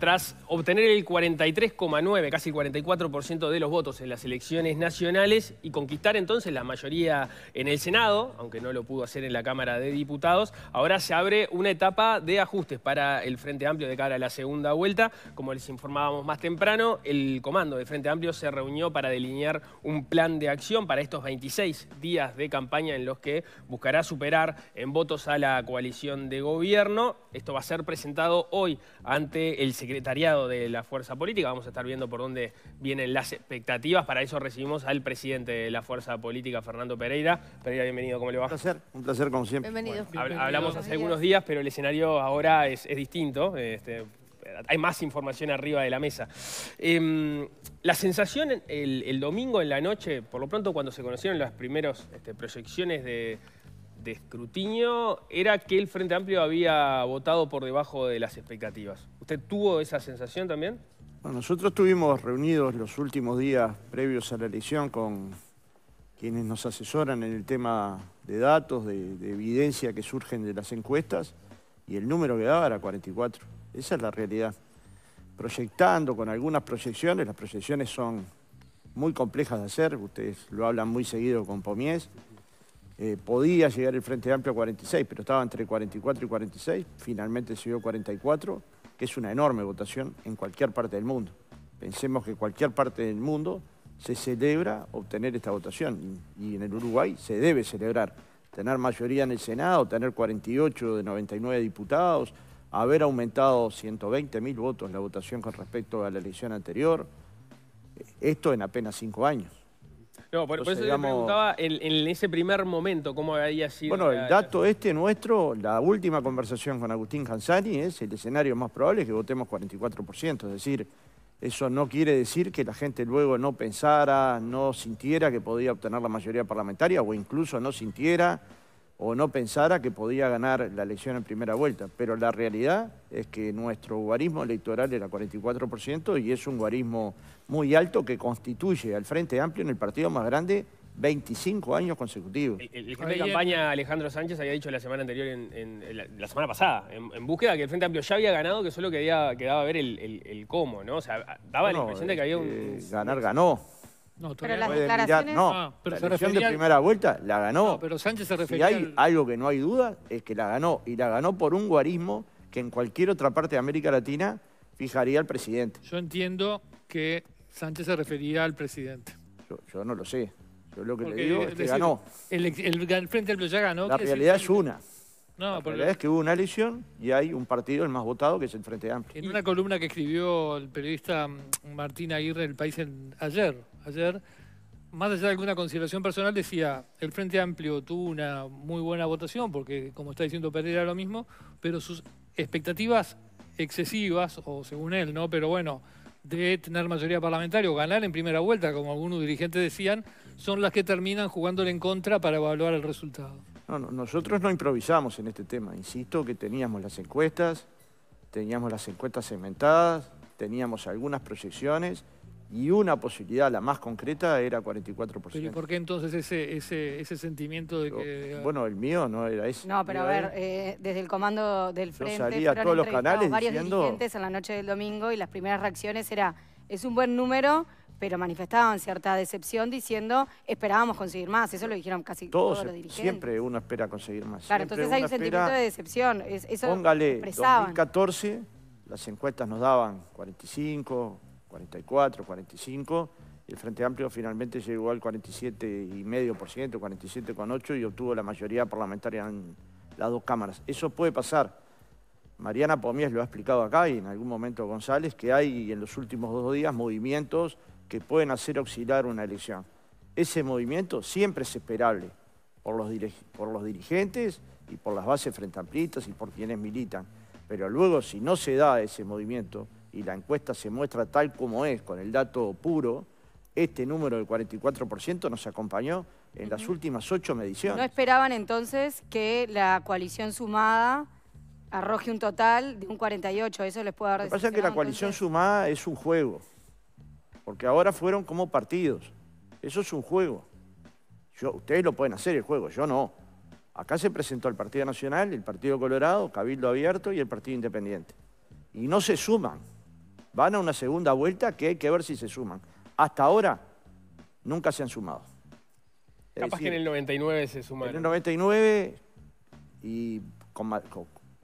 Tras obtener el 43,9, casi 44% de los votos en las elecciones nacionales y conquistar entonces la mayoría en el Senado, aunque no lo pudo hacer en la Cámara de Diputados, ahora se abre una etapa de ajustes para el Frente Amplio de cara a la segunda vuelta. Como les informábamos más temprano, el comando de Frente Amplio se reunió para delinear un plan de acción para estos 26 días de campaña en los que buscará superar en votos a la coalición de gobierno. Esto va a ser presentado hoy ante el el secretariado de la fuerza política. Vamos a estar viendo por dónde vienen las expectativas. Para eso recibimos al presidente de la fuerza política, Fernando Pereira. Pereira, bienvenido, ¿cómo le va? Un placer, un placer como siempre. Bienvenido. Hablamos hace algunos días, pero el escenario ahora es, distinto. Este, hay más información arriba de la mesa. Em, la sensación el, domingo en la noche, por lo pronto cuando se conocieron las primeras este, proyecciones de, de escrutinio era que el Frente Amplio había votado por debajo de las expectativas. ¿Usted tuvo esa sensación también? Bueno, nosotros estuvimos reunidos los últimos días previos a la elección con quienes nos asesoran en el tema de datos, de, evidencia que surgen de las encuestas, y el número que daba era 44. Esa es la realidad. Proyectando con algunas proyecciones, las proyecciones son muy complejas de hacer, ustedes lo hablan muy seguido con Pomies, eh, podía llegar el Frente Amplio a 46, pero estaba entre 44 y 46, finalmente se dio 44, que es una enorme votación en cualquier parte del mundo. Pensemos que cualquier parte del mundo se celebra obtener esta votación y, en el Uruguay se debe celebrar. Tener mayoría en el Senado, tener 48 de 99 diputados, haber aumentado 120 mil votos la votación con respecto a la elección anterior, eh, esto en apenas cinco años. No, por, eso preguntaba en, ese primer momento cómo había sido. Bueno, el dato este nuestro, la última conversación con Agustín Hansani es el escenario más probable es que votemos 44%, es decir, eso no quiere decir que la gente luego no pensara, no sintiera que podía obtener la mayoría parlamentaria o incluso no sintiera o no pensara que podía ganar la elección en primera vuelta. Pero la realidad es que nuestro guarismo electoral era 44% y es un guarismo muy alto que constituye al Frente Amplio en el partido más grande 25 años consecutivos. El, jefe de campaña Alejandro Sánchez había dicho la semana anterior, en, la, semana pasada, en, búsqueda, que el Frente Amplio ya había ganado, que solo quedaba, quedaba ver el, cómo, ¿no? O sea, daba la impresión de que había un... ganar ganó. No, pero las no, ah, la elección de primera vuelta la ganó. pero Sánchez se refería... Si hay algo que no hay duda, es que la ganó. Y la ganó por un guarismo que en cualquier otra parte de América Latina fijaría al presidente. Yo entiendo que Sánchez se refería al presidente. Yo, no lo sé. Yo lo que digo es que ganó. El, Frente Amplio ya ganó. La realidad es una. la realidad es que hubo una elección y hay un partido, el más votado, que es el Frente Amplio. En una columna que escribió el periodista Martín Aguirre del País ayer, ayer, más allá de alguna consideración personal, decía, el Frente Amplio tuvo una muy buena votación, porque como está diciendo Pereira lo mismo, pero sus expectativas excesivas, o según él, ¿no? Pero bueno, de tener mayoría parlamentaria o ganar en primera vuelta, como algunos dirigentes decían, son las que terminan jugándole en contra para evaluar el resultado. No, no, nosotros no improvisamos en este tema. Insisto que teníamos las encuestas, teníamos las encuestas segmentadas, teníamos algunas proyecciones y una posibilidad, la más concreta, era 44%. ¿Pero por qué entonces ese, ese, ese sentimiento de que...? Eh, bueno, el mío no era ese. No, pero a ver, eh, desde el comando del Frente... Yo salía a todos los canales varios dirigentes en la noche del domingo y las primeras reacciones era, es un buen número, pero manifestaban cierta decepción diciendo, esperábamos conseguir más. Eso lo dijeron casi todos, los dirigentes. Siempre uno espera conseguir más. Claro, entonces hay un sentimiento de decepción. Es, eso Póngale, 2014 las encuestas nos daban 45, 44, 45. El Frente Amplio finalmente llegó al 47,5%, 47,8% y obtuvo la mayoría parlamentaria en las dos cámaras. Eso puede pasar. Mariana Pomies lo ha explicado acá y en algún momento González, que hay en los últimos dos días movimientos que pueden hacer auxiliar una elección. Ese movimiento siempre es esperable por los, por los dirigentes y por las bases frente amplistas y por quienes militan. Pero luego, si no se da ese movimiento, y la encuesta se muestra tal como es, con el dato puro, este número del 44% nos acompañó en las últimas ocho mediciones. ¿No esperaban entonces que la coalición sumada arroje un total de un 48? Eso les puede dar Lo que pasa que la coalición sumada es un juego, porque ahora fueron como partidos. Eso es un juego. ustedes lo pueden hacer el juego, yo no. Acá se presentó el Partido Nacional, el Partido Colorado, Cabildo Abierto y el Partido Independiente. Y no se suman van a una segunda vuelta que hay que ver si se suman. Hasta ahora nunca se han sumado. Capaz que en el 99 se sumaron. En el 99 y con,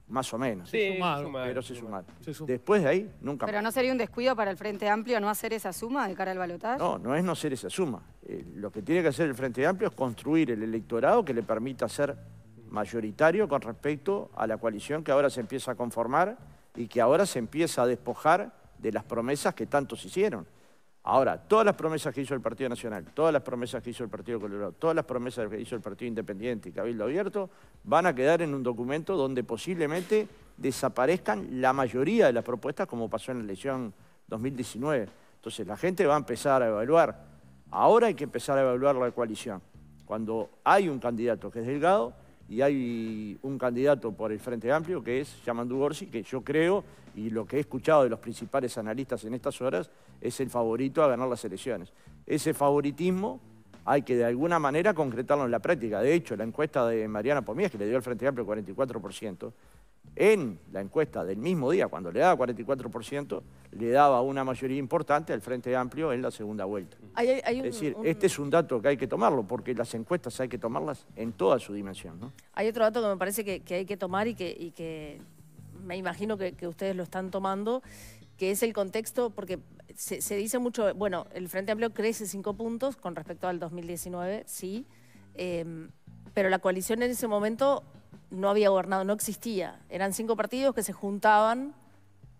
más o menos. Sí, se sumaron, pero se sumaron. Después de ahí, nunca ¿Pero no sería un descuido para el Frente Amplio no hacer esa suma de cara al balotaje? No, no es no hacer esa suma. Eh, lo que tiene que hacer el Frente Amplio es construir el electorado que le permita ser mayoritario con respecto a la coalición que ahora se empieza a conformar y que ahora se empieza a despojar de las promesas que tantos hicieron. Ahora, todas las promesas que hizo el Partido Nacional, todas las promesas que hizo el Partido Colorado, todas las promesas que hizo el Partido Independiente y Cabildo Abierto van a quedar en un documento donde posiblemente desaparezcan la mayoría de las propuestas como pasó en la elección 2019. Entonces la gente va a empezar a evaluar. Ahora hay que empezar a evaluar la coalición. Cuando hay un candidato que es delgado, y hay un candidato por el Frente Amplio que es Yamandu Gorsi, que yo creo, y lo que he escuchado de los principales analistas en estas horas, es el favorito a ganar las elecciones. Ese favoritismo hay que de alguna manera concretarlo en la práctica. De hecho, la encuesta de Mariana Pomías, que le dio al Frente Amplio 44%, en la encuesta del mismo día, cuando le daba 44%, le daba una mayoría importante al Frente Amplio en la segunda vuelta. es decir, este es un dato que hay que tomarlo, porque las encuestas hay que tomarlas en toda su dimensión. Hay otro dato que me parece que, hay que tomar y que, me imagino que, ustedes lo están tomando, que es el contexto, porque se, dice mucho, bueno, el Frente Amplio crece cinco puntos con respecto al 2019, sí, eh, pero la coalición en ese momento no había gobernado, no existía. Eran cinco partidos que se juntaban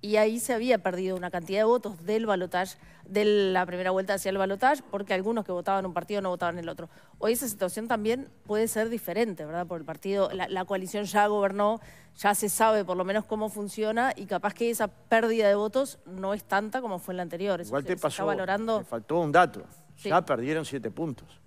y ahí se había perdido una cantidad de votos del balotaje, de la primera vuelta hacia el balotaje, porque algunos que votaban un partido no votaban el otro. Hoy esa situación también puede ser diferente, ¿verdad? Por el partido, la, coalición ya gobernó, ya se sabe por lo menos cómo funciona y capaz que esa pérdida de votos no es tanta como fue en la anterior. pasó, valorando... faltó un dato, ya perdieron siete puntos.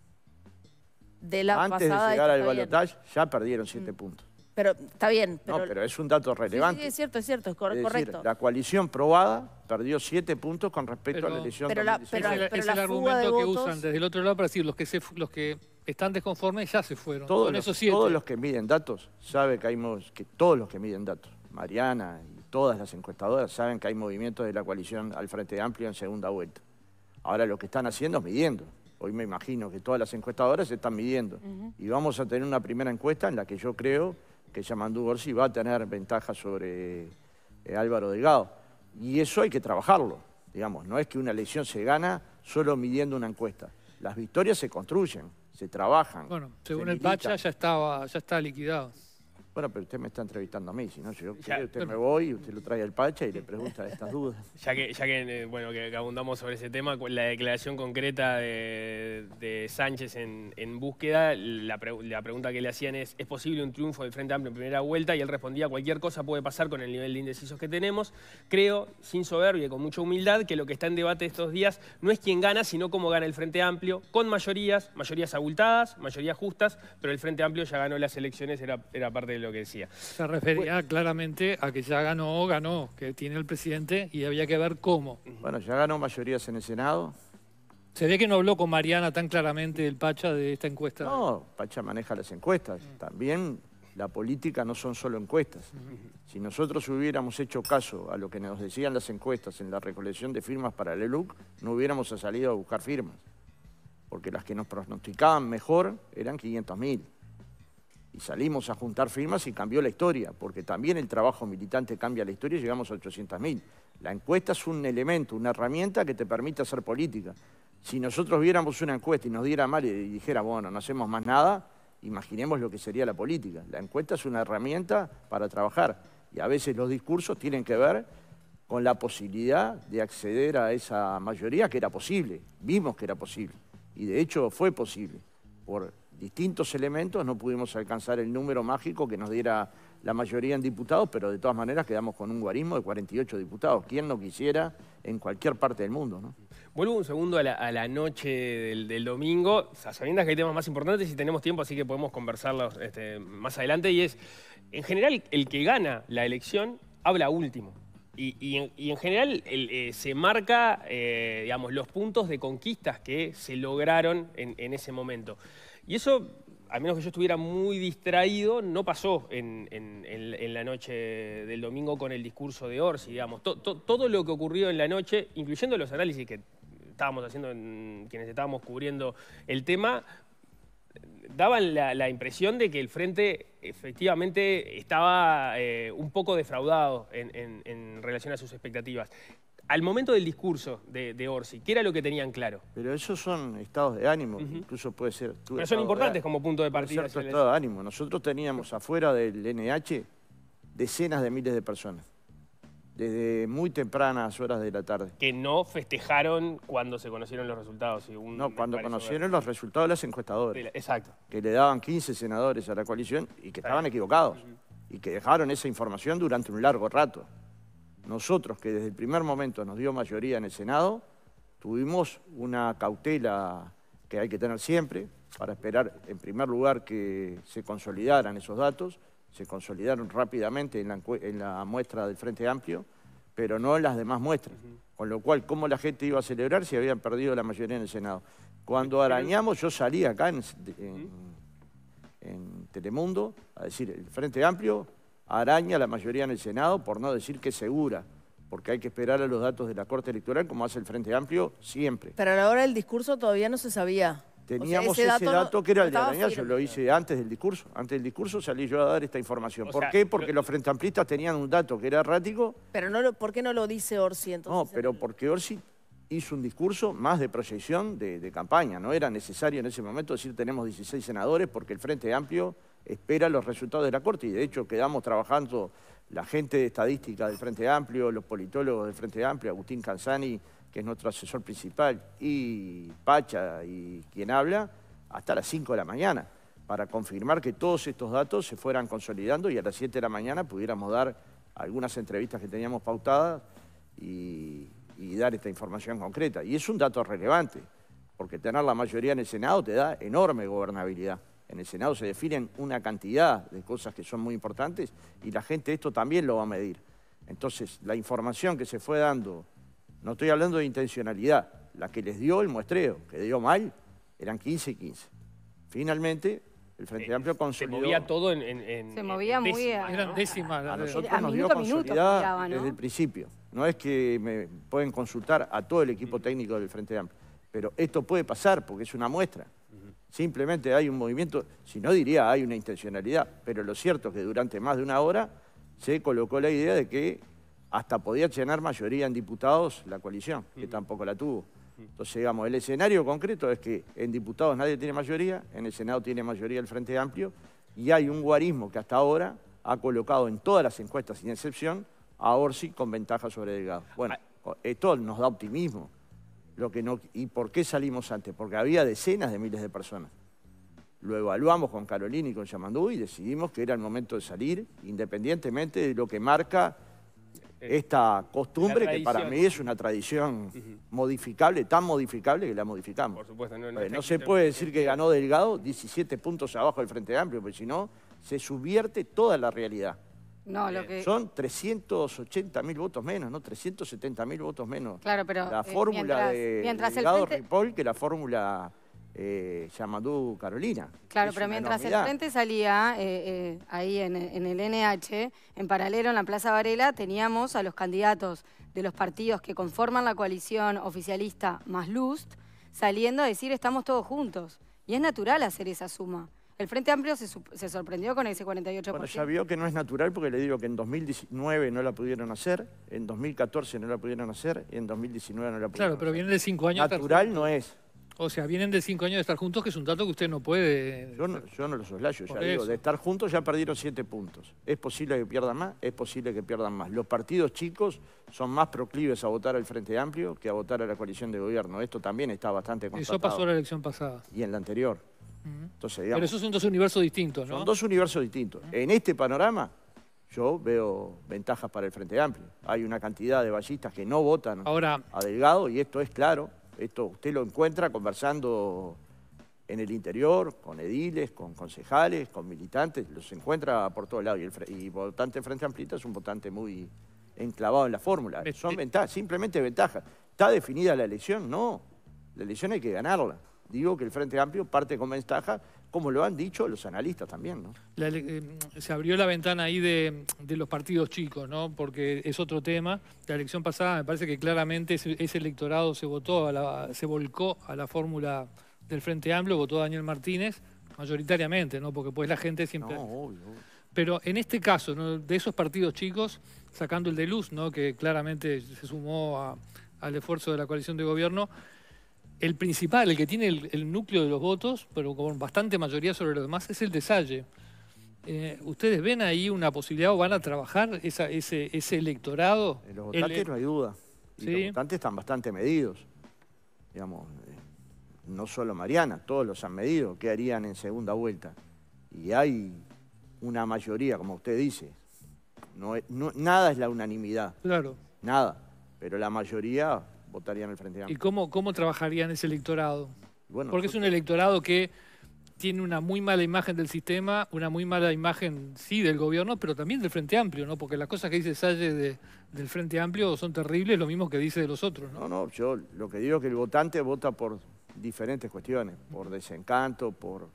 De la Antes de llegar al balotaje ya perdieron siete mm. puntos. Pero está bien. Pero... No, pero es un dato relevante. Sí, es cierto, es cierto, es, correcto. la coalición probada perdió siete puntos con respecto a la elección pero la, es el, argumento que usan desde el otro lado para decir los que, los que están desconformes ya se fueron. Todos, los, todos los que miden datos saben que hay que todos los que miden datos, Mariana y todas las encuestadoras saben que hay movimientos de la coalición al Frente Amplio en segunda vuelta. Ahora lo que están haciendo es midiendo. Hoy me imagino que todas las encuestadoras están midiendo. Y vamos a tener una primera encuesta en la que yo creo que Yamandú Gorsi va a tener ventaja sobre eh, Álvaro Delgado. Y eso hay que trabajarlo, digamos, no es que una elección se gana solo midiendo una encuesta. Las victorias se construyen, se trabajan. Bueno, según el Pacha ya, estaba, ya está liquidado. Bueno, pero usted me está entrevistando a mí, si no, yo usted me voy, usted lo trae al Pacha y le pregunta estas dudas. Ya que, ya que, eh, bueno, que abundamos sobre ese tema, la declaración concreta de, Sánchez en, búsqueda, la, pregunta que le hacían es, ¿es posible un triunfo del Frente Amplio en primera vuelta? Y él respondía, cualquier cosa puede pasar con el nivel de indecisos que tenemos. Creo, sin soberbia y con mucha humildad, que lo que está en debate estos días no es quién gana, sino cómo gana el Frente Amplio, con mayorías, mayorías abultadas, mayorías justas, pero el Frente Amplio ya ganó las elecciones, era, era parte de lo que decía. Se refería claramente a que ya ganó, ganó, que tiene el presidente y había que ver cómo. Bueno, ya ganó mayorías en el Senado. Se ve que no habló con Mariana tan claramente del Pacha de esta encuesta. No, Pacha maneja las encuestas. También la política no son solo encuestas. Si nosotros hubiéramos hecho caso a lo que nos decían las encuestas en la recolección de firmas para el e no hubiéramos salido a buscar firmas. Porque las que nos pronosticaban mejor eran 500.000 y salimos a juntar firmas y cambió la historia, porque también el trabajo militante cambia la historia y llegamos a 800.000. La encuesta es un elemento, una herramienta que te permite hacer política. Si nosotros viéramos una encuesta y nos diera mal y dijera, bueno, no hacemos más nada, imaginemos lo que sería la política. La encuesta es una herramienta para trabajar y a veces los discursos tienen que ver con la posibilidad de acceder a esa mayoría que era posible, vimos que era posible y de hecho fue posible por distintos elementos no pudimos alcanzar el número mágico que nos diera la mayoría en diputados, pero de todas maneras quedamos con un guarismo de 48 diputados, quien no quisiera en cualquier parte del mundo. Vuelvo un segundo a la, noche del, domingo, sabiendo que hay temas más importantes y tenemos tiempo, así que podemos conversarlos este, más adelante, y es, en general, el que gana la elección habla último. Y, en general eh, se marca, eh, digamos, los puntos de conquistas que se lograron en ese momento. Y eso, a menos que yo estuviera muy distraído, no pasó en, la noche del domingo con el discurso de Orsi, digamos. todo lo que ocurrió en la noche, incluyendo los análisis que estábamos haciendo, quienes estábamos cubriendo el tema, daban la, impresión de que el frente efectivamente estaba eh, un poco defraudado en, relación a sus expectativas al momento del discurso de, Orsi, ¿qué era lo que tenían claro? Pero esos son estados de ánimo, incluso puede ser... Pero son importantes como punto de partida. Cierto estado de ánimo. Nosotros teníamos afuera del NH decenas de miles de personas, desde muy tempranas horas de la tarde. Que no festejaron cuando se conocieron los resultados. no, cuando conocieron los resultados de las encuestadoras. exacto. Que le daban 15 senadores a la coalición y que estaban equivocados. Y que dejaron esa información durante un largo rato nosotros que desde el primer momento nos dio mayoría en el Senado, tuvimos una cautela que hay que tener siempre para esperar en primer lugar que se consolidaran esos datos, se consolidaron rápidamente en la, muestra del Frente Amplio, pero no en las demás muestras. Con lo cual, ¿cómo la gente iba a celebrar si habían perdido la mayoría en el Senado? Cuando arañamos, yo salí acá en Telemundo a decir, el Frente Amplio araña la mayoría en el Senado, por no decir que segura, porque hay que esperar a los datos de la Corte Electoral, como hace el Frente Amplio siempre. Pero a la hora del discurso todavía no se sabía. Teníamos ese, dato, que era el de araña, yo lo hice antes del discurso. Antes del discurso salí yo a dar esta información. ¿Por qué? Porque los Frente Amplistas tenían un dato que era errático. Pero no ¿por qué no lo dice Orsi entonces? No, pero porque Orsi hizo un discurso más de proyección de campaña. No era necesario en ese momento decir tenemos 16 senadores porque el Frente Amplio espera los resultados de la Corte y de hecho quedamos trabajando la gente de estadística del Frente Amplio, los politólogos del Frente Amplio, Agustín Canzani, que es nuestro asesor principal, y Pacha y quien habla, hasta las 5 de la mañana, para confirmar que todos estos datos se fueran consolidando y a las 7 de la mañana pudiéramos dar algunas entrevistas que teníamos pautadas y, y dar esta información concreta. Y es un dato relevante, porque tener la mayoría en el Senado te da enorme gobernabilidad. En el Senado se definen una cantidad de cosas que son muy importantes y la gente esto también lo va a medir. Entonces, la información que se fue dando, no estoy hablando de intencionalidad, la que les dio el muestreo, que dio mal, eran 15 y 15. Finalmente, el Frente eh, Amplio consolidó. Se movía todo en, en, Se movía muy a, nosotros nos dio desde el principio. No es que me pueden consultar a todo el equipo mm. técnico del Frente Amplio, pero esto puede pasar porque es una muestra. Simplemente hay un movimiento, si no diría hay una intencionalidad, pero lo cierto es que durante más de una hora se colocó la idea de que hasta podía llenar mayoría en diputados la coalición, que tampoco la tuvo. Entonces, digamos, el escenario concreto es que en diputados nadie tiene mayoría, en el Senado tiene mayoría el Frente Amplio, y hay un guarismo que hasta ahora ha colocado en todas las encuestas, sin excepción, a Orsi con ventaja sobre Delgado. Bueno, ah. esto nos da optimismo lo que no, y por qué salimos antes, porque había decenas de miles de personas. Lo evaluamos con Carolina y con Yamandú y decidimos que era el momento de salir, independientemente de lo que marca eh, esta costumbre que para mí es una tradición modificable, tan modificable que la modificamos. no, se puede decir que ganó Delgado 17 puntos abajo del Frente Amplio, porque si no, se subvierte toda la realidad. Eh, son 380 mil votos menos, ¿no? 370 mil votos menos. Claro, pero... La eh, fórmula mientras, de, mientras el frente... Ripoll que la fórmula eh, Carolina. Claro, pero mientras el Frente salía eh, ahí en, en, el NH, en paralelo en la Plaza Varela, teníamos a los candidatos de los partidos que conforman la coalición oficialista más Lust saliendo a decir estamos todos juntos. Y es natural hacer esa suma. El Frente Amplio se, sorprendió con ese 48%. Bueno, ya vio que no es natural porque le digo que en 2019 no la pudieron hacer, en 2014 no la pudieron hacer, y en 2019 no la pudieron Claro, pero vienen de cinco años. Natural no es. O sea, vienen de cinco años de estar juntos, que es un dato que usted no puede... Yo no, eh, lo soslayo, ya digo, de estar juntos ya perdieron siete puntos. Es posible que pierdan más, es posible que pierdan más. Los partidos chicos son más proclives a votar al Frente Amplio que a votar a la coalición de gobierno. Esto también está bastante constatado. Eso pasó en la elección pasada. Y en la anterior. Entonces, Pero esos son dos universos distintos, ¿no? Son dos universos distintos. En este panorama, yo veo ventajas para el Frente Amplio. Hay una cantidad de ballistas que no votan Ahora, a Delgado y esto es claro. Esto usted lo encuentra conversando en el interior, con ediles, con concejales, con militantes, los encuentra por todos lados. Y, el votante Frente Amplio es un votante muy enclavado en la fórmula. Son ventajas, simplemente ventajas. ¿Está definida la elección? No. La elección hay que ganarla digo que el Frente Amplio parte con ventaja, como lo han dicho los analistas también. ¿no? Eh, se abrió la ventana ahí de, los partidos chicos, ¿no? porque es otro tema. La elección pasada me parece que claramente ese, electorado se votó, a la, se volcó a la fórmula del Frente Amplio, votó Daniel Martínez, mayoritariamente, ¿no? porque pues la gente siempre... Pero en este caso, de esos partidos chicos, sacando el de Luz, ¿no? que claramente se sumó al esfuerzo de la coalición de gobierno, el principal, el que tiene el, núcleo de los votos, pero con bastante mayoría sobre los demás, es el de Salle. Eh, ¿Ustedes ven ahí una posibilidad o van a trabajar ese, electorado? En los votantes no hay duda. Los votantes están bastante medidos. Digamos, eh, no solo Mariana, todos los han medido. ¿Qué harían en segunda vuelta? Y hay una mayoría, como usted dice. No, nada es la unanimidad. Claro. Nada. Pero la mayoría ¿Y cómo, cómo trabajarían ese electorado? Porque es un electorado que tiene una muy mala imagen del sistema, una muy mala imagen, sí, del gobierno, pero también del Frente Amplio, ¿no? Porque las cosas que dice Salle del Frente Amplio son terribles, lo mismo que dice de los otros, ¿no? No, yo lo que digo es que el votante vota por diferentes cuestiones, por desencanto, por...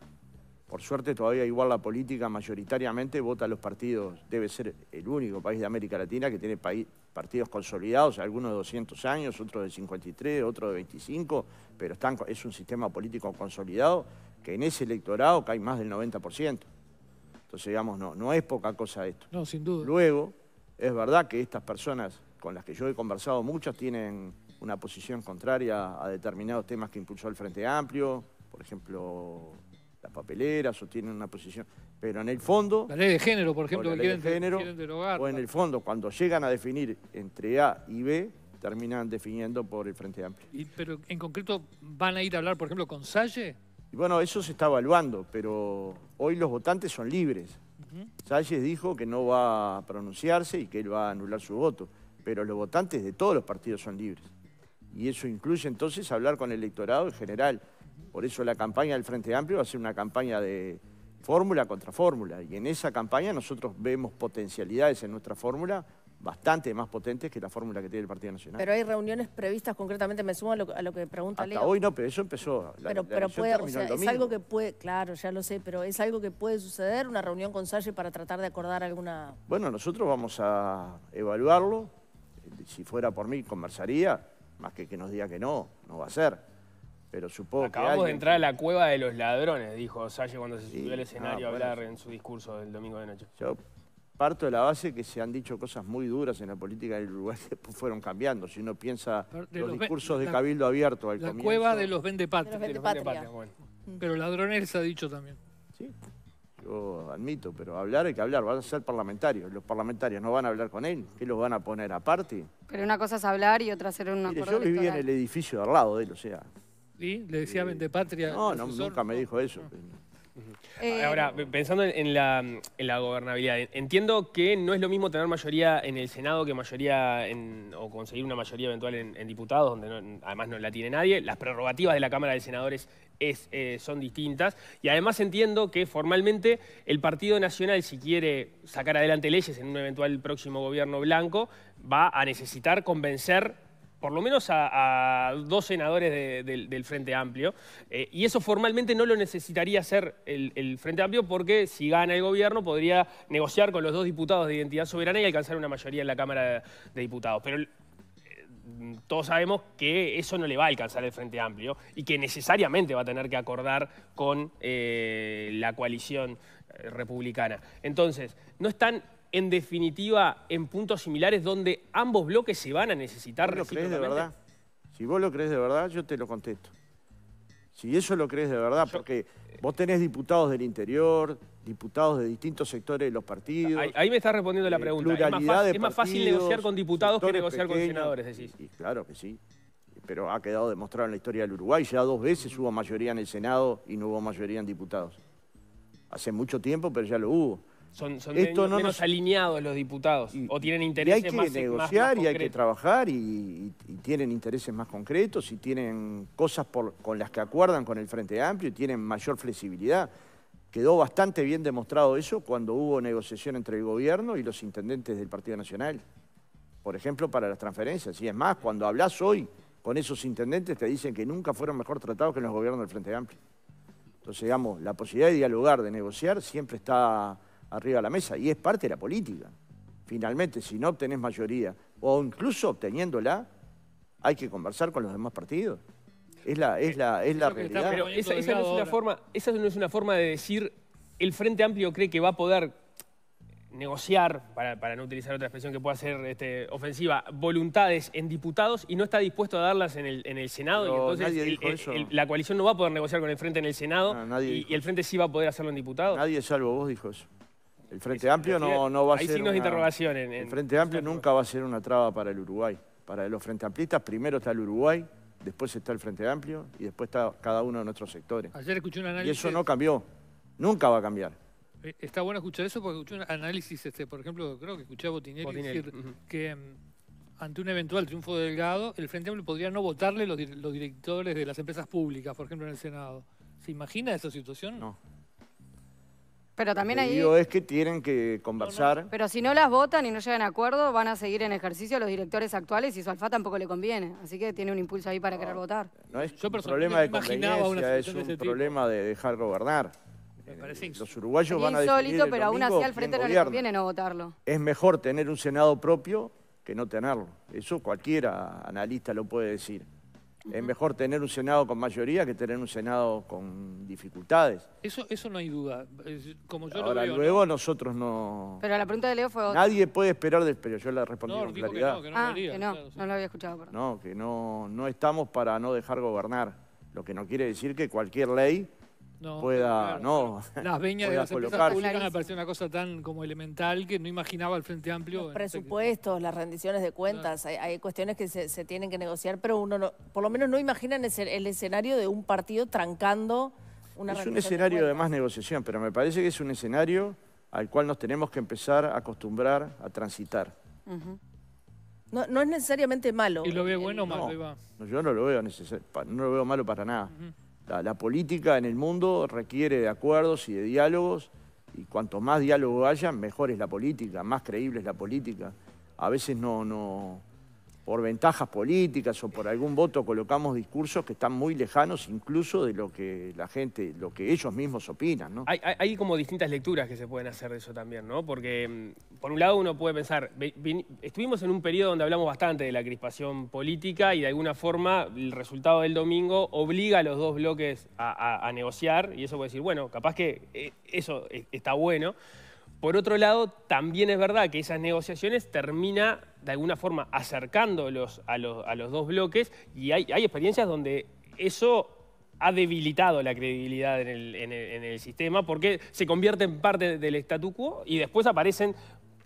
Por suerte todavía igual la política mayoritariamente vota a los partidos, debe ser el único país de América Latina que tiene país, partidos consolidados, algunos de 200 años, otros de 53, otros de 25, pero es un sistema político consolidado que en ese electorado cae más del 90%. Entonces, digamos, no, no es poca cosa esto. No, sin duda. Luego, es verdad que estas personas con las que yo he conversado, muchas tienen una posición contraria a determinados temas que impulsó el Frente Amplio, por ejemplo, las papeleras, o tienen una posición pero en el fondo... La ley de género, por ejemplo, que quieren, derogar. O en el fondo, cuando llegan a definir entre A y B, terminan definiendo por el Frente Amplio. pero en concreto, ¿van a ir a hablar, por ejemplo, con Salle? Y bueno, eso se está evaluando, pero hoy los votantes son libres. Salles dijo que no va a pronunciarse y que él va a anular su voto, pero los votantes de todos los partidos son libres. Y eso incluye entonces hablar con el electorado en general. Por eso la campaña del Frente Amplio va a ser una campaña de fórmula contra fórmula. Y en esa campaña nosotros vemos potencialidades en nuestra fórmula bastante más potentes que la fórmula que tiene el Partido Nacional. Pero hay reuniones previstas concretamente, me sumo a lo, que pregunta Hasta hoy no, pero eso empezó. pero, puede, es algo que puede, claro, ya lo sé, pero es algo que puede suceder, una reunión con Salle para tratar de acordar alguna... Bueno, nosotros vamos a evaluarlo, si fuera por mí conversaría, más que que nos diga que no, no va a ser pero supongo Acabamos que de entrar a la cueva de los ladrones, dijo Salle cuando se subió al escenario a hablar en su discurso del domingo de noche. Yo parto de la base que se han dicho cosas muy duras en la política del Uruguay que después fueron cambiando. Si uno piensa los, discursos de Cabildo Abierto al la comienzo... La cueva de los vendepatrias. De mm. Pero ladrones se ha dicho también. Sí, yo admito, pero hablar hay que hablar, van a ser parlamentarios. Los parlamentarios no van a hablar con él, ¿qué los van a poner aparte? Pero una cosa es hablar y otra hacer un Mire, yo vivía en el edificio de al lado de él, o sea, Sí, ¿Le decía vende patria? No, nunca me dijo eso. Eh, Ahora, pensando en la, gobernabilidad, entiendo que no es lo mismo tener mayoría en el Senado que mayoría o conseguir una mayoría eventual en, diputados, donde además no la tiene nadie. Las prerrogativas de la Cámara de Senadores eh, son distintas. Y además entiendo que formalmente el Partido Nacional, si quiere sacar adelante leyes en un eventual próximo gobierno blanco, va a necesitar convencer por lo menos a, dos senadores del Frente Amplio. Eh, y eso formalmente no lo necesitaría hacer el, Frente Amplio porque si gana el gobierno podría negociar con los dos diputados de identidad soberana y alcanzar una mayoría en la Cámara de, Diputados. Pero eh, todos sabemos que eso no le va a alcanzar el Frente Amplio y que necesariamente va a tener que acordar con eh, la coalición republicana. Entonces, no están en definitiva en puntos similares donde ambos bloques se van a necesitar ¿Vos lo de verdad? Si vos lo crees de verdad, yo te lo contesto. Si eso lo crees de verdad, porque eh, vos tenés diputados del interior, diputados de distintos sectores de los partidos. Ahí, me estás respondiendo la eh, pregunta. Es más, fácil, negociar con diputados que negociar con senadores, decís. claro que sí pero ha quedado demostrado en la historia del Uruguay. Ya dos veces hubo mayoría en el Senado y no hubo mayoría en diputados. Hace mucho tiempo, pero ya lo hubo. Son, menos, alineados los diputados o tienen intereses y hay que negociar y hay que trabajar y, tienen intereses más concretos y tienen cosas con las que acuerdan con el Frente Amplio y tienen mayor flexibilidad. Quedó bastante bien demostrado eso cuando hubo negociación entre el gobierno y los intendentes del Partido Nacional, por ejemplo, para las transferencias. Y es más, cuando hablas hoy con esos intendentes te dicen que nunca fueron mejor tratados que los gobiernos del Frente Amplio. Entonces, digamos, la posibilidad de dialogar, de negociar, siempre está arriba de la mesa y es parte de la política. Finalmente, si no obtenés mayoría o incluso obteniéndola, hay que conversar con los demás partidos. Es la, es la, es la realidad. Pero esa, no es una forma, esa no es una forma de decir el Frente Amplio cree que va a poder negociar, para, para, no utilizar otra expresión que pueda ser este, ofensiva, voluntades en diputados y no está dispuesto a darlas en el, en el Senado. y entonces la coalición no va a poder negociar con el Frente en el Senado y, y, el Frente sí va a poder hacerlo en diputados. Nadie salvo vos dijo eso. El Frente Amplio no, no, va a ser... el Frente Amplio nunca va a ser una traba para el Uruguay. Para los Frente Amplistas primero está el Uruguay, después está el Frente Amplio y después está cada uno de nuestros sectores. Ayer escuché un análisis... Y eso no cambió. Nunca va a cambiar. Eh, está bueno escuchar eso porque escuché un análisis, este, por ejemplo, creo que escuché a Botinelli, decir que em, ante un eventual triunfo Delgado, el Frente Amplio podría no votarle los directores de las empresas públicas, por ejemplo, en el Senado. ¿Se imagina esa situación? No. Pero también ahí... digo es que tienen que conversar. Pero si no las votan y no llegan a acuerdo, van a seguir en ejercicio los directores actuales y su alfa tampoco le conviene. Así que tiene un impulso ahí para querer votar. No es un problema de conveniencia, es un problema de dejar gobernar. Me parece eh, los uruguayos van a decidir pero aún así al frente no le conviene no votarlo. Es mejor tener un Senado propio que no tenerlo. Eso cualquiera analista lo puede decir. Es mejor tener un Senado con mayoría que tener un Senado con dificultades. Eso, eso no hay duda. Como yo Ahora, luego nosotros no... Pero la pregunta de Leo fue Nadie puede esperar de... Pero yo la respondí respondido con claridad. Que no, que no, ah, que no, lo había escuchado. Perdón. No, que no, no estamos para no dejar gobernar. Lo que no quiere decir que cualquier ley no, pueda, no, las veñas de las empresas públicas me una cosa tan como elemental que no imaginaba el Frente Amplio. Los este presupuestos, las rendiciones de cuentas, hay, cuestiones que se, tienen que negociar, pero uno por lo menos no imaginan el, escenario de un partido trancando una Es un escenario de, más negociación, pero me parece que es un escenario al cual nos tenemos que empezar a acostumbrar a transitar. No, no es necesariamente malo. ¿Y lo ve bueno o malo, no, yo no lo veo no veo malo para nada. La, política en el mundo requiere de acuerdos y de diálogos, y cuanto más diálogo haya, mejor es la política, más creíble es la política. A veces no, por ventajas políticas o por algún voto colocamos discursos que están muy lejanos incluso de lo que la gente, lo que ellos mismos opinan, Hay, como distintas lecturas que se pueden hacer de eso también, ¿no? Porque mm, por un lado uno puede pensar, estuvimos en un periodo donde hablamos bastante de la crispación política y de alguna forma el resultado del domingo obliga a los dos bloques a negociar y eso puede decir, bueno, capaz que eh, eso está bueno. Por otro lado, también es verdad que esas negociaciones termina de alguna forma acercándolos a los, dos bloques y hay, experiencias donde eso ha debilitado la credibilidad en el, sistema porque se convierte en parte del statu quo y después aparecen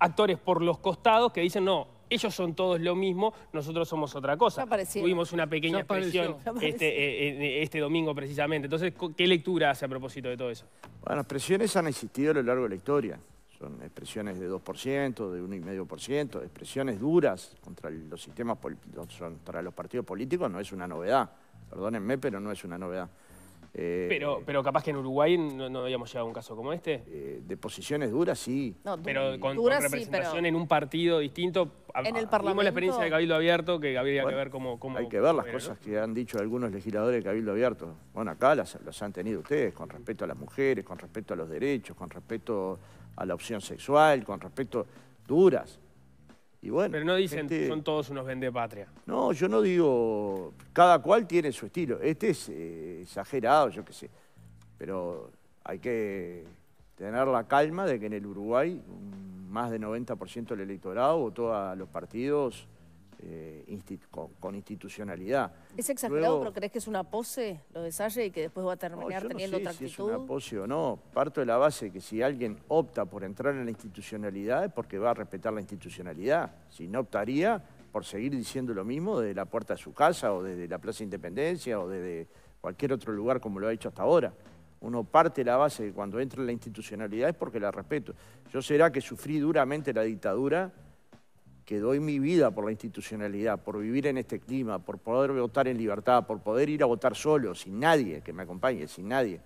actores por los costados que dicen no, ellos son todos lo mismo, nosotros somos otra cosa. Tuvimos una pequeña expresión este, eh, eh, este, domingo precisamente. Entonces, ¿qué lectura hace a propósito de todo eso? Bueno, las presiones han existido a lo largo de la historia. Son expresiones de 2%, de 1,5%, expresiones duras contra los sistemas, contra los partidos políticos, no es una novedad. Perdónenme, pero no es una novedad. Eh, pero, eh, pero capaz que en Uruguay no, habíamos llegado a un caso como este. Eh, de posiciones duras, sí. No, pero con, representación en un partido distinto. En el Parlamento. la experiencia de Cabildo Abierto, que habría que ver cómo, cómo, Hay que ver las cosas que han dicho algunos legisladores de Cabildo Abierto. Bueno, acá las, han tenido ustedes, con respecto a las mujeres, con respecto a los derechos, con respecto a la opción sexual, con respecto... Duras. Pero no dicen, que son todos unos vendepatria. No, yo no digo, cada cual tiene su estilo. Este es eh, exagerado, yo qué sé. Pero hay que tener la calma de que en el Uruguay más de 90% del electorado votó a los partidos eh, con, institucionalidad. ¿Es exagerado, pero crees que es una pose lo de Salle y que después va a terminar teniendo no sé actitud? Si es una pose o no. Parto de la base que si alguien opta por entrar en la institucionalidad es porque va a respetar la institucionalidad. Si no optaría por seguir diciendo lo mismo desde la puerta de su casa o desde la Plaza Independencia o desde cualquier otro lugar como lo ha hecho hasta ahora. Uno parte de la base de cuando entra en la institucionalidad es porque la respeto. Yo será que sufrí duramente la dictadura que doy mi vida por la institucionalidad, por vivir en este clima, por poder votar en libertad, por poder ir a votar solo, sin nadie que me acompañe, sin nadie.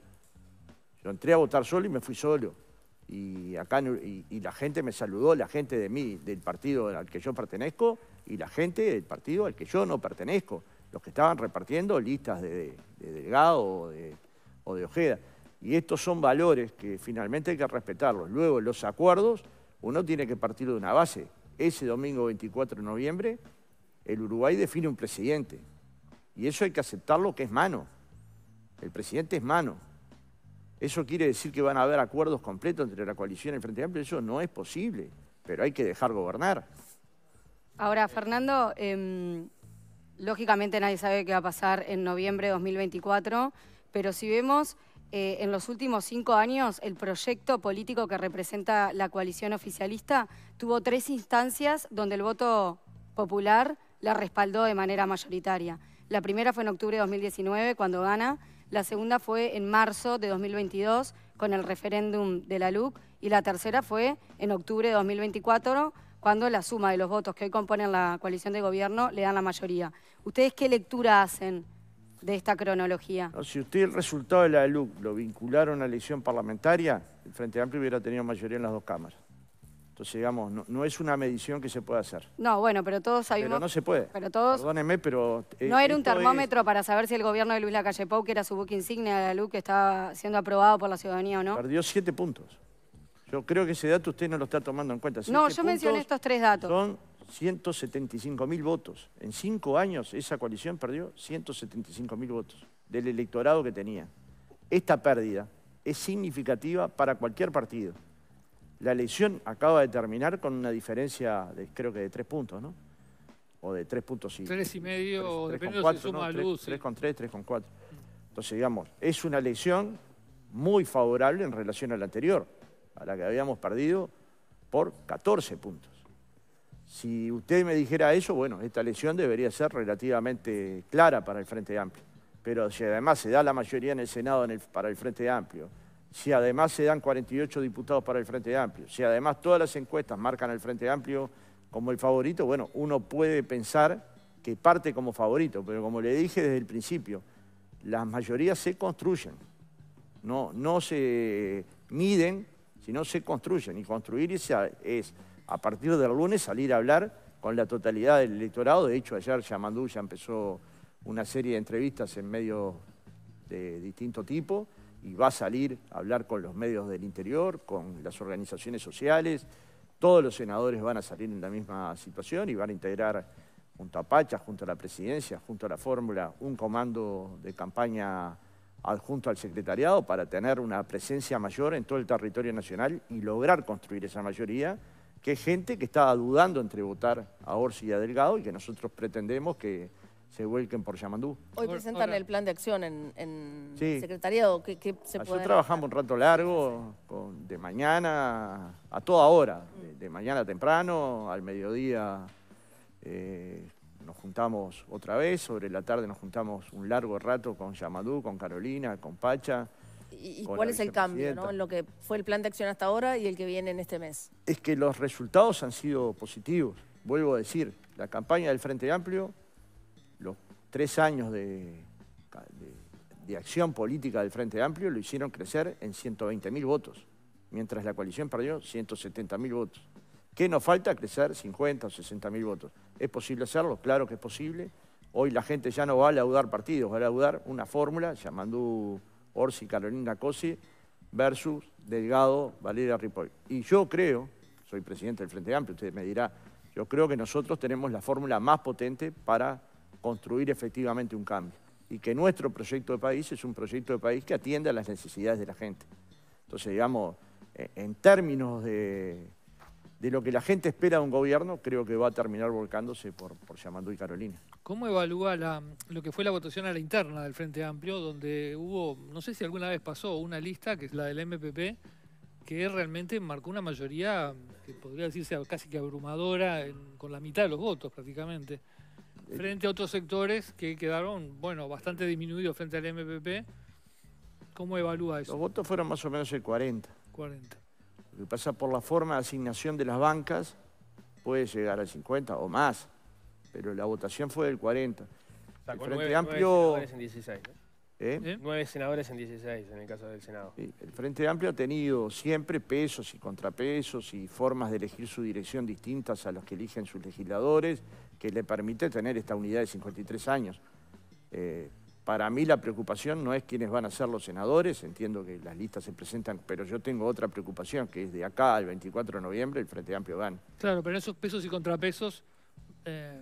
Yo entré a votar solo y me fui solo. Y, acá, y, la gente me saludó, la gente de mí, del partido al que yo pertenezco, y la gente del partido al que yo no pertenezco, los que estaban repartiendo listas de, Delgado o de Ojeda. Y estos son valores que finalmente hay que respetarlos. Luego, los acuerdos, uno tiene que partir de una base ese domingo 24 de noviembre, el Uruguay define un presidente. Y eso hay que aceptarlo que es mano. El presidente es mano. Eso quiere decir que van a haber acuerdos completos entre la coalición y el Frente Amplio. Eso no es posible, pero hay que dejar gobernar. Ahora, Fernando, em, lógicamente nadie sabe qué va a pasar en noviembre de 2024, pero si vemos eh, en los últimos cinco años el proyecto político que representa la coalición oficialista tuvo tres instancias donde el voto popular la respaldó de manera mayoritaria. La primera fue en octubre de 2019, cuando gana. La segunda fue en marzo de 2022, con el referéndum de la LUC. Y la tercera fue en octubre de 2024, cuando la suma de los votos que hoy componen la coalición de gobierno le dan la mayoría. ¿Ustedes qué lectura hacen de esta cronología? si usted el resultado de la LUC lo vincularon a la elección parlamentaria, el Frente Amplio hubiera tenido mayoría en las dos cámaras. Entonces, digamos, no, es una medición que se pueda hacer. No, bueno, pero todos hay Pero no se puede. Pero todos... pero... Eh, no era un termómetro para saber si el gobierno de Luis Lacalle que era su buque insignia de la que estaba siendo aprobado por la ciudadanía o no. Perdió siete puntos. Yo creo que ese dato usted no lo está tomando en cuenta. no, yo mencioné estos tres datos. 175 mil votos. En cinco años esa coalición perdió 175 mil votos del electorado que tenía. Esta pérdida es significativa para cualquier partido. La elección acaba de terminar con una diferencia, de, creo que de tres puntos, ¿no? O de tres puntos y... Tres y medio, tres, de suma luz. con tres, tres con cuatro. Entonces, digamos, es una elección muy favorable en relación a la anterior, a la que habíamos perdido por 14 puntos. Si usted me dijera eso, bueno, esta lesión debería ser relativamente clara para el Frente Amplio. Pero si además se da la mayoría en el Senado para el Frente Amplio, si además se dan 48 diputados para el Frente Amplio, si además todas las encuestas marcan al Frente Amplio como el favorito, bueno, uno puede pensar que parte como favorito, pero como le dije desde el principio, las mayorías se construyen, no, no se miden, sino se construyen, y construir es a partir del lunes salir a hablar con la totalidad del electorado. De hecho, ayer Yamandú ya empezó una serie de entrevistas en medios de distinto tipo y va a salir a hablar con los medios del interior, con las organizaciones sociales. Todos los senadores van a salir en la misma situación y van a integrar junto a Pacha, junto a la presidencia, junto a la fórmula, un comando de campaña adjunto al secretariado para tener una presencia mayor en todo el territorio nacional y lograr construir esa mayoría que gente que estaba dudando entre votar a Orsi y a Delgado y que nosotros pretendemos que se vuelquen por Yamandú. Hoy presentan el plan de acción en, en sí. secretariado. ¿Qué, trabajamos un rato largo, de mañana a toda hora, de, mañana temprano, al mediodía eh, nos juntamos otra vez, sobre la tarde nos juntamos un largo rato con Yamandú, con Carolina, con Pacha, ¿Y, cuál es el cambio ¿no? en lo que fue el plan de acción hasta ahora y el que viene en este mes? Es que los resultados han sido positivos. Vuelvo a decir, la campaña del Frente Amplio, los tres años de, acción política del Frente Amplio lo hicieron crecer en 120.000 votos, mientras la coalición perdió 170.000 votos. ¿Qué nos falta? Crecer 50 o 60 mil votos. ¿Es posible hacerlo? Claro que es posible. Hoy la gente ya no va a laudar partidos, va a laudar una fórmula, llamando Orsi, Carolina Cosi, versus Delgado, Valeria Ripoll. Y yo creo, soy presidente del Frente Amplio, usted me dirá, yo creo que nosotros tenemos la fórmula más potente para construir efectivamente un cambio. Y que nuestro proyecto de país es un proyecto de país que atiende a las necesidades de la gente. Entonces, digamos, eh, en términos de, lo que la gente espera de un gobierno, creo que va a terminar volcándose por, por llamando y Carolina. ¿Cómo evalúa lo que fue la votación a la interna del Frente Amplio, donde hubo, no sé si alguna vez pasó, una lista, que es la del MPP, que realmente marcó una mayoría que podría decirse casi que abrumadora, con la mitad de los votos prácticamente, frente a otros sectores que quedaron, bueno, bastante disminuidos frente al MPP. ¿Cómo evalúa eso? Los votos fueron más o menos el 40. 40. Lo que pasa por la forma de asignación de las bancas puede llegar al 50 o más pero la votación fue del 40. Frente nueve, Amplio... Nueve senadores en 16, ¿Eh? ¿Eh? Nueve senadores en 16 en el caso del Senado. el Frente Amplio ha tenido siempre pesos y contrapesos y formas de elegir su dirección distintas a las que eligen sus legisladores, que le permite tener esta unidad de 53 años. Eh, para mí la preocupación no es quiénes van a ser los senadores, entiendo que las listas se presentan, pero yo tengo otra preocupación, que es de acá al 24 de noviembre el Frente Amplio gana. Claro, pero esos pesos y contrapesos eh,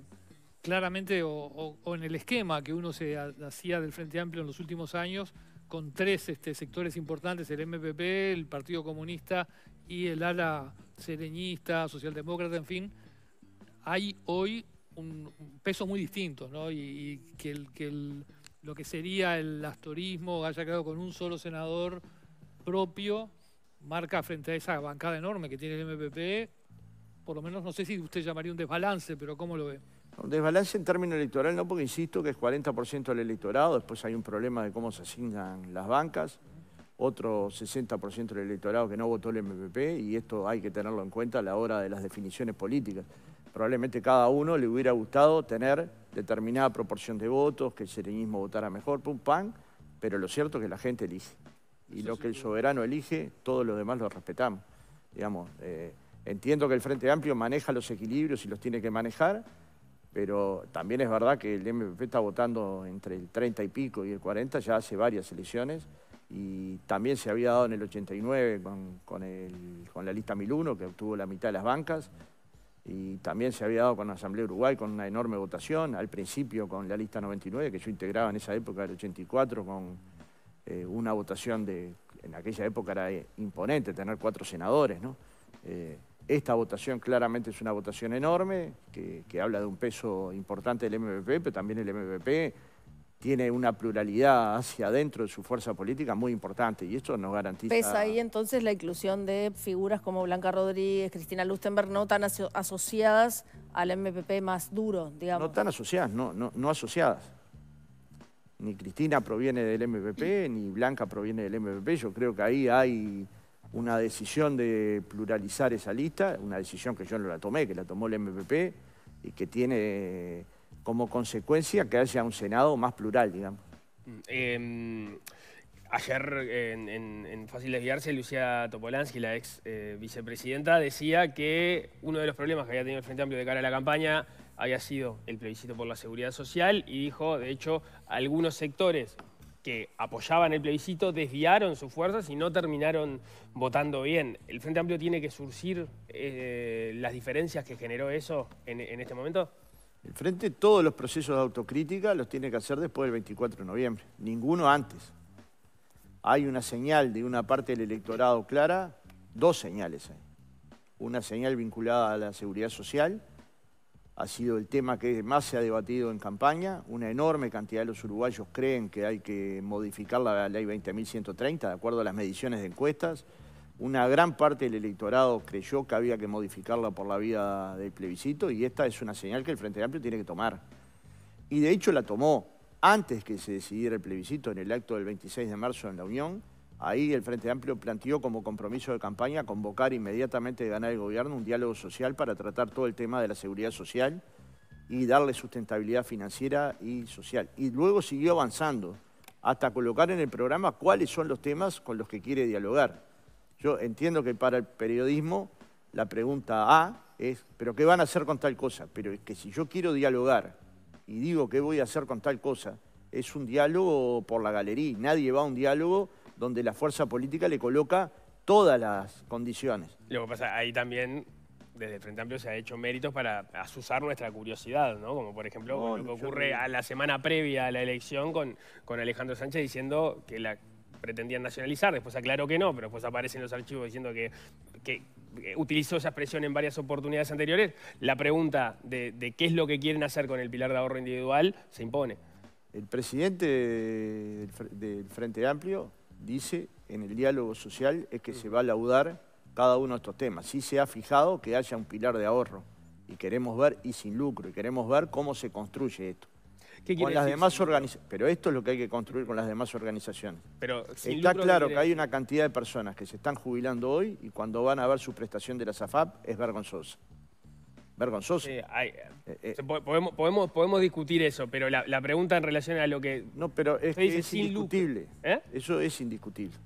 claramente o, en el esquema que uno se hacía del Frente Amplio en los últimos años, con tres este, sectores importantes, el MPP, el Partido Comunista y el ala sereñista, socialdemócrata, en fin, hay hoy un, peso muy distinto, ¿no? Y, que, lo que sería el astorismo haya quedado con un solo senador propio, marca frente a esa bancada enorme que tiene el MPP, por lo menos no sé si usted llamaría un desbalance, pero ¿cómo lo ve? Desbalance en términos electorales no, porque insisto que es 40% del electorado, después hay un problema de cómo se asignan las bancas, otro 60% del electorado que no votó el MPP y esto hay que tenerlo en cuenta a la hora de las definiciones políticas. Probablemente cada uno le hubiera gustado tener determinada proporción de votos, que el serenismo votara mejor, pum, pam, pero lo cierto es que la gente elige. Y lo que el soberano elige, todos los demás lo respetamos. Digamos, eh, entiendo que el Frente Amplio maneja los equilibrios y los tiene que manejar, pero también es verdad que el MPP está votando entre el 30 y pico y el 40 ya hace varias elecciones y también se había dado en el 89 con, la lista 1001 que obtuvo la mitad de las bancas y también se había dado con la Asamblea Uruguay con una enorme votación, al principio con la lista 99 que yo integraba en esa época del 84 con eh, una votación de, en aquella época era eh, imponente tener cuatro senadores, ¿no? Eh, esta votación claramente es una votación enorme, que, habla de un peso importante del MPP, pero también el MPP tiene una pluralidad hacia adentro de su fuerza política muy importante y esto nos garantiza... Pesa ahí entonces la inclusión de figuras como Blanca Rodríguez, Cristina Lustenberg, no tan asociadas al MPP más duro, digamos. No tan asociadas, no, no, no asociadas. Ni Cristina proviene del MPP, ni Blanca proviene del MPP. Yo creo que ahí hay una decisión de pluralizar esa lista, una decisión que yo no la tomé, que la tomó el MPP y que tiene eh, como consecuencia que haya un Senado más plural, digamos. Mm, em, ayer en, Fácil Desviarse, Lucía Topolansky, la ex eh, vicepresidenta, decía que uno de los problemas que había tenido el Frente Amplio de cara a la campaña había sido el plebiscito por la seguridad social y dijo, de hecho, algunos sectores que apoyaban el plebiscito desviaron sus fuerzas y no terminaron votando bien. ¿El Frente Amplio tiene que surcir eh, las diferencias que generó eso en, en este momento? El Frente todos los procesos de autocrítica los tiene que hacer después del 24 de noviembre, ninguno antes. Hay una señal de una parte del electorado clara, dos señales hay. Una señal vinculada a la seguridad social ha sido el tema que más se ha debatido en campaña. Una enorme cantidad de los uruguayos creen que hay que modificar la ley 20.130, de acuerdo a las mediciones de encuestas. Una gran parte del electorado creyó que había que modificarla por la vía del plebiscito y esta es una señal que el Frente Amplio tiene que tomar. Y de hecho la tomó antes que se decidiera el plebiscito en el acto del 26 de marzo en la Unión. Ahí el Frente Amplio planteó como compromiso de campaña convocar inmediatamente de ganar el gobierno un diálogo social para tratar todo el tema de la seguridad social y darle sustentabilidad financiera y social. Y luego siguió avanzando hasta colocar en el programa cuáles son los temas con los que quiere dialogar. Yo entiendo que para el periodismo la pregunta A es, ¿pero qué van a hacer con tal cosa? Pero es que si yo quiero dialogar y digo qué voy a hacer con tal cosa, es un diálogo por la galería. Nadie va a un diálogo donde la fuerza política le coloca todas las condiciones. Lo que pasa, ahí también desde el Frente Amplio se ha hecho méritos para asusar nuestra curiosidad, ¿no? Como por ejemplo oh, lo que ocurre a la semana previa a la elección con, Alejandro Sánchez diciendo que la pretendían nacionalizar, después aclaró que no, pero después aparecen los archivos diciendo que, que utilizó esa expresión en varias oportunidades anteriores, la pregunta de, qué es lo que quieren hacer con el pilar de ahorro individual se impone. El presidente del Frente Amplio dice en el diálogo social es que mm. se va a laudar cada uno de estos temas. Sí se ha fijado que haya un pilar de ahorro y queremos ver, y sin lucro, y queremos ver cómo se construye esto. con las demás Pero esto es lo que hay que construir con las demás organizaciones. Pero Está claro que, que hay una cantidad de personas que se están jubilando hoy y cuando van a ver su prestación de la SAFAP es vergonzosa vergonzoso. Eh, eh. podemos, podemos, podemos, discutir eso, pero la, pregunta en relación a lo que... No, pero es, que indiscutible. ¿Eh? Eso es indiscutible.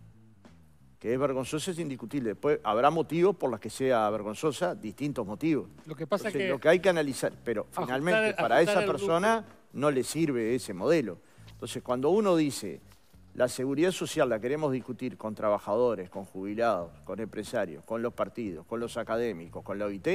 Que es vergonzosa es indiscutible. Después habrá motivos por los que sea vergonzosa, distintos motivos. Lo que pasa es que... Lo que hay que analizar, pero finalmente para esa persona no le sirve ese modelo. Entonces cuando uno dice, la seguridad social la queremos discutir con trabajadores, con jubilados, con empresarios, con los partidos, con los académicos, con la OIT,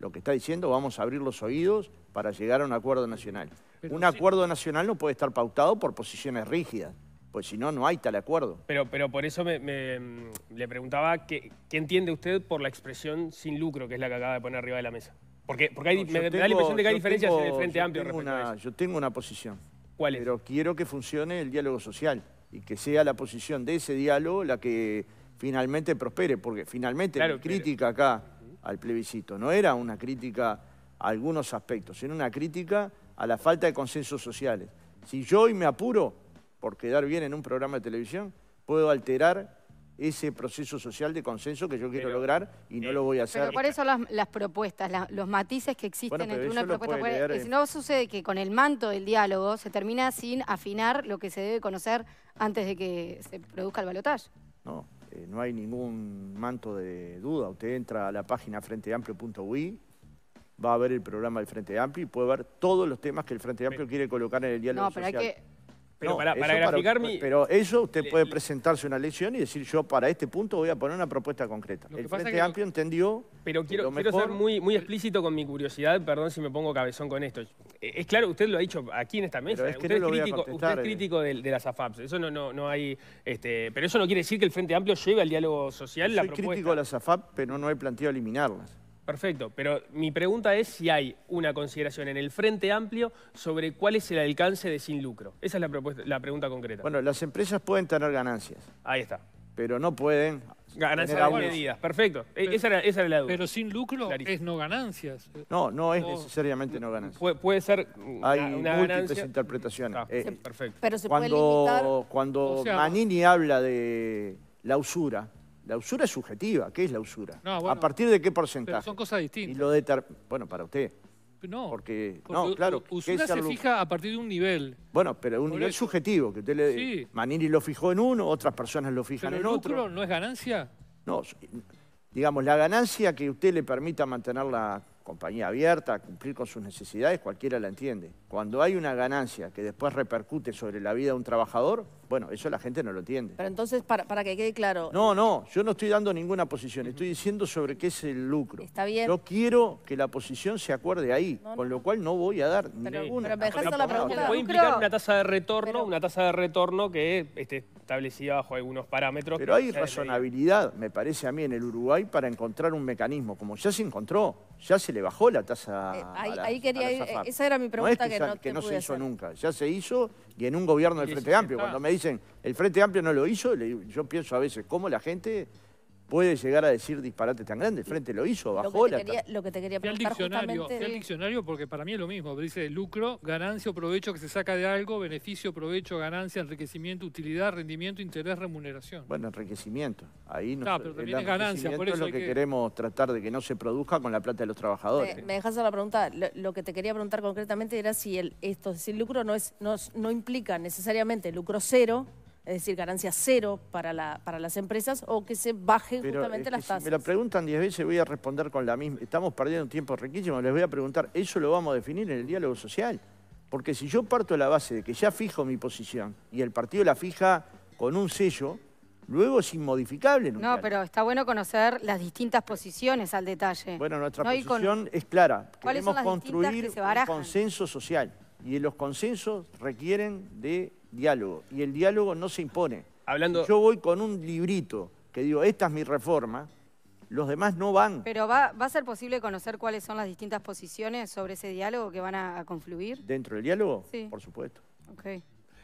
lo que está diciendo, vamos a abrir los oídos para llegar a un acuerdo nacional. un acuerdo nacional no puede estar pautado por posiciones rígidas, pues si no, no hay tal acuerdo. Pero, pero por eso me, mm, le preguntaba qué, qué entiende usted por la expresión sin lucro, que es la que acaba de poner arriba de la mesa. Porque, porque me, da la impresión de que hay diferencias en el Frente Amplio Yo tengo una posición. ¿Cuál es? Pero quiero que funcione el diálogo social y que sea la posición de ese diálogo la que finalmente prospere, porque finalmente la crítica acá al plebiscito. No era una crítica a algunos aspectos, sino una crítica a la falta de consensos sociales. Si yo hoy me apuro por quedar bien en un programa de televisión, puedo alterar ese proceso social de consenso que yo quiero lograr y no lo voy a eh, hacer. Pero por eso las, propuestas, los matices que existen entre una propuesta y otra. No sucede que con el manto del diálogo se termina sin afinar lo que se debe conocer antes de que se produzca el balotaje. No, eh, no hay ningún manto de duda. Usted entra a la página frenteamplio.ui, va a ver el programa del Frente Amplio y puede ver todos los temas que el Frente Amplio quiere colocar en el diálogo pero para, Pero eso usted puede presentarse una lección y decir yo para este punto voy a poner una propuesta concreta. El Frente Amplio entendió... Pero quiero, ser muy, muy explícito con mi curiosidad, perdón si me pongo cabezón con esto. Es claro, usted lo ha dicho aquí en esta mesa. usted, es eh. crítico, de, las AFAPs, eso no, no, no hay... Este, pero eso no quiere decir que el Frente Amplio lleve al diálogo social Yo soy crítico de las AFAP, pero no he planteado eliminarlas. Perfecto, pero mi pregunta es si hay una consideración en el Frente Amplio sobre cuál es el alcance de sin lucro. Esa es la, propuesta, la pregunta concreta. Bueno, las empresas pueden tener ganancias. Ahí está. Pero no pueden... Ganancias medidas, perfecto. E, esa, era, la duda. Pero sin lucro es no ganancias. No, no es necesariamente no ganancias. puede ser Hay interpretaciones. Ah, eh, perfecto. Pero se cuando, puede Manini habla de la usura la usura es subjetiva. ¿Qué es la usura? ¿A partir de qué porcentaje? son cosas distintas. lo de bueno, para usted. No, porque, no, claro. Usura se fija a partir de un nivel. Bueno, pero un nivel subjetivo, que usted le... Sí. Manini lo fijó en uno, otras personas lo fijan en otro. no es ganancia? No, digamos, la ganancia que usted le permita mantener la compañía abierta, cumplir con sus necesidades, cualquiera la entiende. Cuando hay una ganancia que después repercute sobre la vida de un trabajador, bueno, eso la gente no lo entiende. Pero entonces, para, que quede claro... No, no, yo no estoy dando ninguna posición, estoy diciendo sobre qué es el lucro. Está bien. Yo quiero que la posición se acuerde ahí, con lo cual no voy a dar ninguna. Pero Puede implicar una tasa de retorno, una tasa de retorno que esté establecida bajo algunos parámetros. Pero hay eh, razonabilidad, eh, eh. me parece a mí, en el Uruguay para encontrar un mecanismo, como ya se encontró, ya se le bajó la tasa. Eh, ahí, quería eh, esa era mi pregunta que, no, que se hizo nunca, ya se hizo y en un gobierno del Frente Amplio. Cuando me dicen, el Frente Amplio no lo hizo, yo pienso a veces, ¿cómo la gente puede llegar a decir disparate tan grandes. Frente lo hizo, bajó lo que te quería, Lo que te quería preguntar diccionario, justamente... diccionario porque para mí es lo mismo. Dice lucro, ganancia o provecho que se saca de algo, beneficio, provecho, ganancia, enriquecimiento, utilidad, rendimiento, interés, remuneración. Bueno, enriquecimiento. Ahí no, ah, ganancia. Por eso lo que, queremos tratar de que no se produzca con la plata de los trabajadores. Me, dejas la pregunta. Lo, que te quería preguntar concretamente era si el, esto, si lucro no, es, no, no implica necesariamente lucro cero, es decir, ganancia cero para, las empresas, o que se baje justamente las tasas. me lo preguntan diez veces, voy a responder con la misma. Estamos perdiendo un tiempo riquísimo. Les voy a preguntar, eso lo vamos a definir en el diálogo social. Porque si yo parto de la base de que ya fijo mi posición y el partido la fija con un sello, luego es inmodificable. No, pero está bueno conocer las distintas posiciones al detalle. Bueno, nuestra posición es clara. Queremos construir un consenso social y los consensos requieren de diálogo. Y el diálogo no se impone. Hablando... Yo voy con un librito que digo, esta es mi reforma, los demás no van. Pero va, a ser posible conocer cuáles son las distintas posiciones sobre ese diálogo que van a, confluir. ¿Dentro del diálogo? Sí. Por supuesto.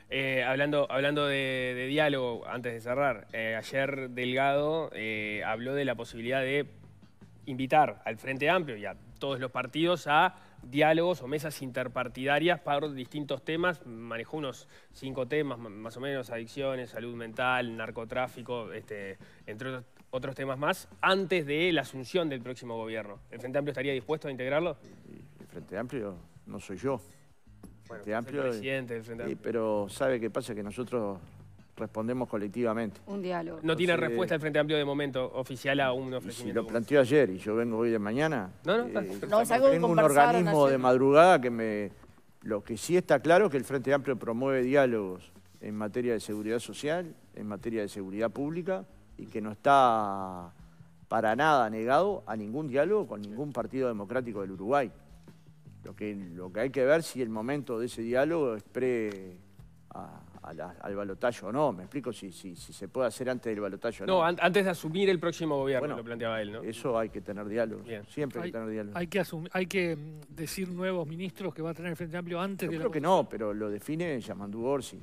Eh, hablando hablando de, diálogo, antes de cerrar, eh, ayer Delgado eh, habló de la posibilidad de invitar al Frente Amplio y a todos los partidos a diálogos o mesas interpartidarias para distintos temas. Manejó unos cinco temas, más o menos, adicciones, salud mental, narcotráfico, este, entre otros, temas más, antes de la asunción del próximo gobierno. ¿El Frente Amplio estaría dispuesto a integrarlo? El Frente Amplio no soy yo. Bueno, el presidente del Frente Amplio. pero sabe qué pasa, que nosotros respondemos colectivamente. Un diálogo. No tiene respuesta el Frente Amplio de momento oficial a un ofrecimiento. Si lo planteó ayer y yo vengo hoy de mañana, no, no, eh, no tengo un organismo de madrugada que me... Lo que sí está claro es que el Frente Amplio promueve diálogos en materia de seguridad social, en materia de seguridad pública y que no está para nada negado a ningún diálogo con ningún partido democrático del Uruguay. Lo que, lo que hay que ver si el momento de ese diálogo es pre... A, al balotaje o no. Me explico si, si, si, se puede hacer antes del balotaje o no. No, antes de asumir el próximo gobierno, lo planteaba él, ¿no? Eso hay que tener diálogo. Siempre hay, que tener diálogo. Hay que, mm, decir nuevos ministros que va a tener el Frente Amplio antes Yo creo que no, pero lo define Yamandú Orsi.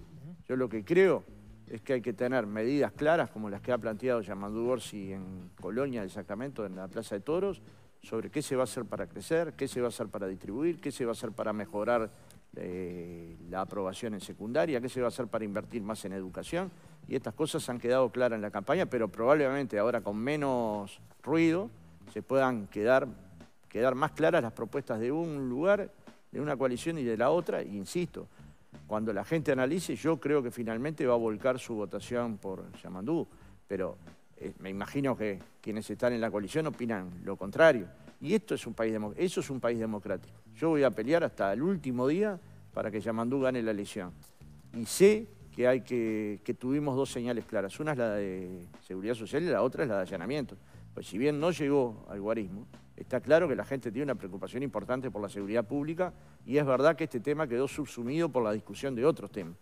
Yo lo que creo es que hay que tener medidas claras como las que ha planteado Yamandú Orsi en Colonia del Sacramento, en la Plaza de Toros, sobre qué se va a hacer para crecer, qué se va a hacer para distribuir, qué se va a hacer para mejorar la aprobación en secundaria, qué se va a hacer para invertir más en educación. Y estas cosas han quedado claras en la campaña, pero probablemente ahora con menos ruido se puedan quedar, quedar más claras las propuestas de un lugar, de una coalición y de la otra. insisto, cuando la gente analice, yo creo que finalmente va a volcar su votación por Yamandú, pero eh, me imagino que quienes están en la coalición opinan lo contrario. Y esto es un país Eso es un país democrático. Yo voy a pelear hasta el último día para que Yamandú gane la elección. Y sé que, hay que, que tuvimos dos señales claras. Una es la de seguridad social y la otra es la de allanamiento. Pues si bien no llegó al guarismo, está claro que la gente tiene una preocupación importante por la seguridad pública y es verdad que este tema quedó subsumido por la discusión de otros temas.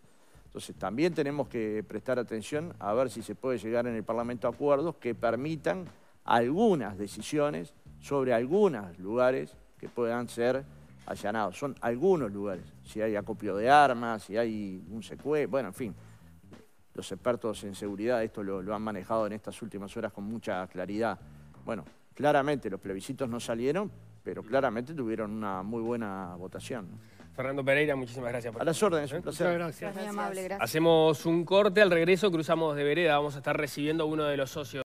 Entonces también tenemos que prestar atención a ver si se puede llegar en el Parlamento a acuerdos que permitan algunas decisiones sobre algunos lugares que puedan ser allanados. Son algunos lugares. Si hay acopio de armas, si hay un secuestro, bueno, en fin. Los expertos en seguridad esto lo, han manejado en estas últimas horas con mucha claridad. Bueno, claramente los plebiscitos no salieron, pero claramente tuvieron una muy buena votación. Fernando Pereira, muchísimas gracias. Por... A las órdenes, Muchas gracias. Hacemos un corte, al regreso cruzamos de vereda, vamos a estar recibiendo a uno de los socios.